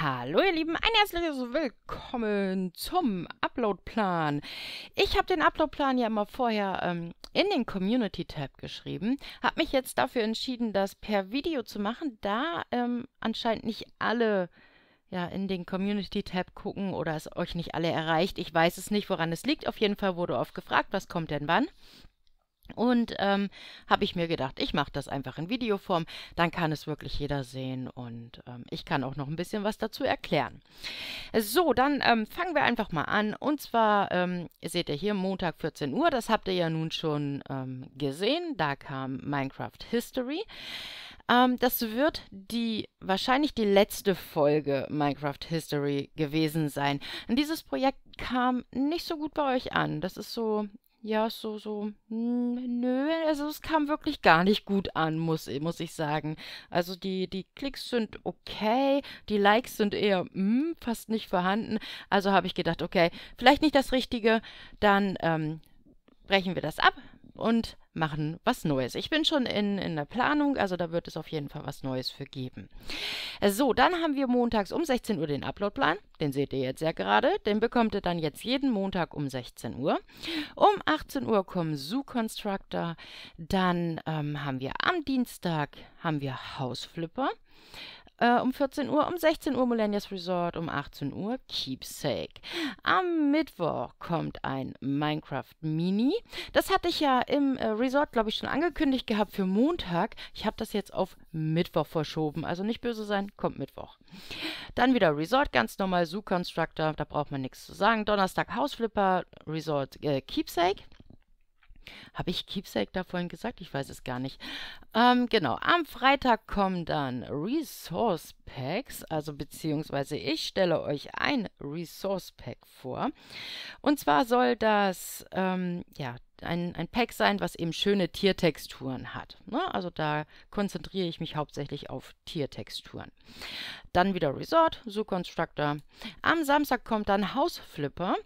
Hallo ihr Lieben, ein herzliches Willkommen zum Uploadplan. Ich habe den Uploadplan ja immer vorher ähm, in den Community-Tab geschrieben, habe mich jetzt dafür entschieden, das per Video zu machen, da ähm, anscheinend nicht alle ja, in den Community-Tab gucken oder es euch nicht alle erreicht. Ich weiß es nicht, woran es liegt. Auf jeden Fall wurde oft gefragt, was kommt denn wann. Und ähm, habe ich mir gedacht, ich mache das einfach in Videoform, dann kann es wirklich jeder sehen und ähm, ich kann auch noch ein bisschen was dazu erklären. So, dann ähm, fangen wir einfach mal an. Und zwar ähm, seht ihr hier Montag 14 Uhr, das habt ihr ja nun schon ähm, gesehen, da kam Minecraft History ähm, das wird die wahrscheinlich die letzte Folge Minecraft History gewesen sein. Und dieses Projekt kam nicht so gut bei euch an. Das ist so ja, so, so, nö, also es kam wirklich gar nicht gut an, muss, muss ich sagen. Also die, die Klicks sind okay, die Likes sind eher mm, fast nicht vorhanden. Also habe ich gedacht, okay, vielleicht nicht das Richtige, dann ähm, brechen wir das ab und machen was Neues. Ich bin schon in, in der Planung, also da wird es auf jeden Fall was Neues für geben. So, dann haben wir montags um 16 Uhr den Uploadplan. Den seht ihr jetzt ja gerade. Den bekommt ihr dann jetzt jeden Montag um 16 Uhr. Um 18 Uhr kommen Zoo Constructor. Dann ähm, haben wir am Dienstag haben wir Hausflipper äh, um 14 Uhr, um 16 Uhr Millennials Resort, um 18 Uhr Keepsake. Am Mittwoch kommt ein Minecraft Mini. Das hatte ich ja im äh, Resort, glaube ich, schon angekündigt gehabt für Montag. Ich habe das jetzt auf Mittwoch verschoben. Also nicht böse sein, kommt Mittwoch. Dann wieder Resort, ganz normal Zoo Constructor, da braucht man nichts zu sagen. Donnerstag Hausflipper, Resort äh, Keepsake. Habe ich Keepsake da vorhin gesagt? Ich weiß es gar nicht. Ähm, genau, am Freitag kommen dann Resource Packs, also beziehungsweise ich stelle euch ein Resource Pack vor. Und zwar soll das, ähm, ja, ein, ein Pack sein, was eben schöne Tiertexturen hat. Ne? Also da konzentriere ich mich hauptsächlich auf Tiertexturen. Dann wieder Resort, Zoo Constructor. Am Samstag kommt dann House Flipper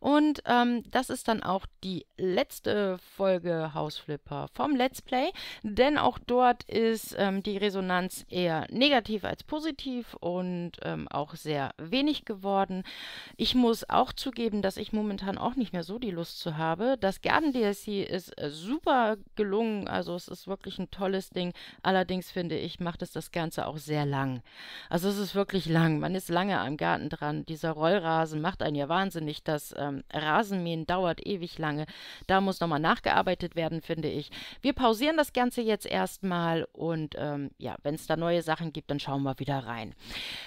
und ähm, das ist dann auch die letzte Folge House Flipper vom Let's Play, denn auch dort ist ähm, die Resonanz eher negativ als positiv und ähm, auch sehr wenig geworden. Ich muss auch zugeben, dass ich momentan auch nicht mehr so die Lust zu habe. Das Garden Legacy ist äh, super gelungen. Also es ist wirklich ein tolles Ding. Allerdings finde ich, macht es das Ganze auch sehr lang. Also es ist wirklich lang. Man ist lange am Garten dran. Dieser Rollrasen macht einen ja wahnsinnig. Das ähm, Rasenmähen dauert ewig lange. Da muss nochmal nachgearbeitet werden, finde ich. Wir pausieren das Ganze jetzt erstmal und ähm, ja, wenn es da neue Sachen gibt, dann schauen wir wieder rein.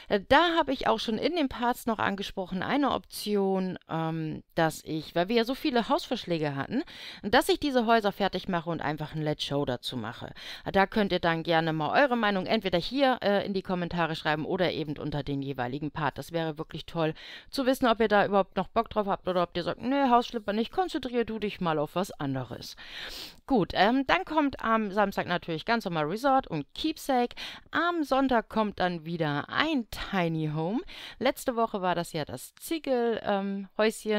Äh, da habe ich auch schon in den Parts noch angesprochen, eine Option, ähm, dass ich, weil wir ja so viele Hausverschläge hatten, dass ich diese Häuser fertig mache und einfach ein Let's Show dazu mache. Da könnt ihr dann gerne mal eure Meinung entweder hier äh, in die Kommentare schreiben oder eben unter den jeweiligen Part. Das wäre wirklich toll zu wissen, ob ihr da überhaupt noch Bock drauf habt oder ob ihr sagt, nee, Hausschlipper nicht, konzentrier du dich mal auf was anderes. Gut, ähm, dann kommt am Samstag natürlich ganz normal Resort und Keepsake. Am Sonntag kommt dann wieder ein Tiny Home. Letzte Woche war das ja das Ziegelhäuschen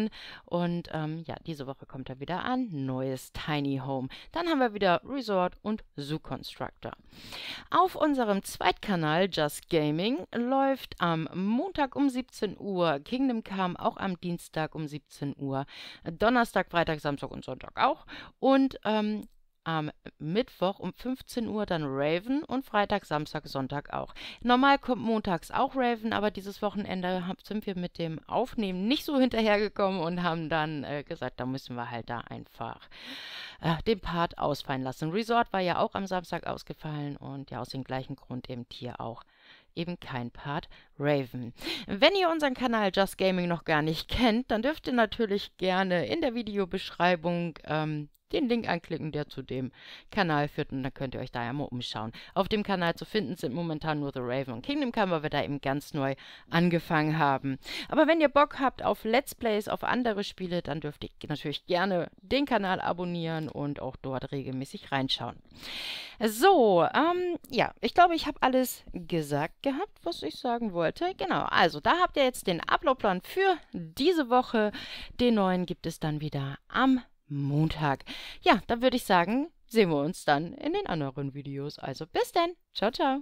ähm, und ähm, ja, diese Woche kommt er wieder an neues Tiny Home. Dann haben wir wieder Resort und Zoo Constructor. Auf unserem Zweitkanal Just Gaming läuft am Montag um 17 Uhr Kingdom Come, auch am Dienstag um 17 Uhr, Donnerstag, Freitag, Samstag und Sonntag auch. Und ähm, am Mittwoch um 15 Uhr dann Raven und Freitag, Samstag, Sonntag auch. Normal kommt montags auch Raven, aber dieses Wochenende sind wir mit dem Aufnehmen nicht so hinterhergekommen und haben dann äh, gesagt, da müssen wir halt da einfach äh, den Part ausfallen lassen. Resort war ja auch am Samstag ausgefallen und ja aus dem gleichen Grund eben hier auch eben kein Part Raven. Wenn ihr unseren Kanal Just Gaming noch gar nicht kennt, dann dürft ihr natürlich gerne in der Videobeschreibung ähm, den Link anklicken, der zu dem Kanal führt und dann könnt ihr euch da ja mal umschauen. Auf dem Kanal zu finden sind momentan nur The Raven und Kingdom Come, weil wir da eben ganz neu angefangen haben. Aber wenn ihr Bock habt auf Let's Plays, auf andere Spiele, dann dürft ihr natürlich gerne den Kanal abonnieren und auch dort regelmäßig reinschauen. So, ähm, ja, ich glaube, ich habe alles gesagt gehabt, was ich sagen wollte. Genau, also da habt ihr jetzt den Uploadplan für diese Woche. Den neuen gibt es dann wieder am Montag. Ja, dann würde ich sagen, sehen wir uns dann in den anderen Videos. Also bis dann. Ciao, ciao.